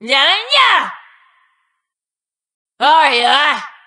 娘娘，二爷。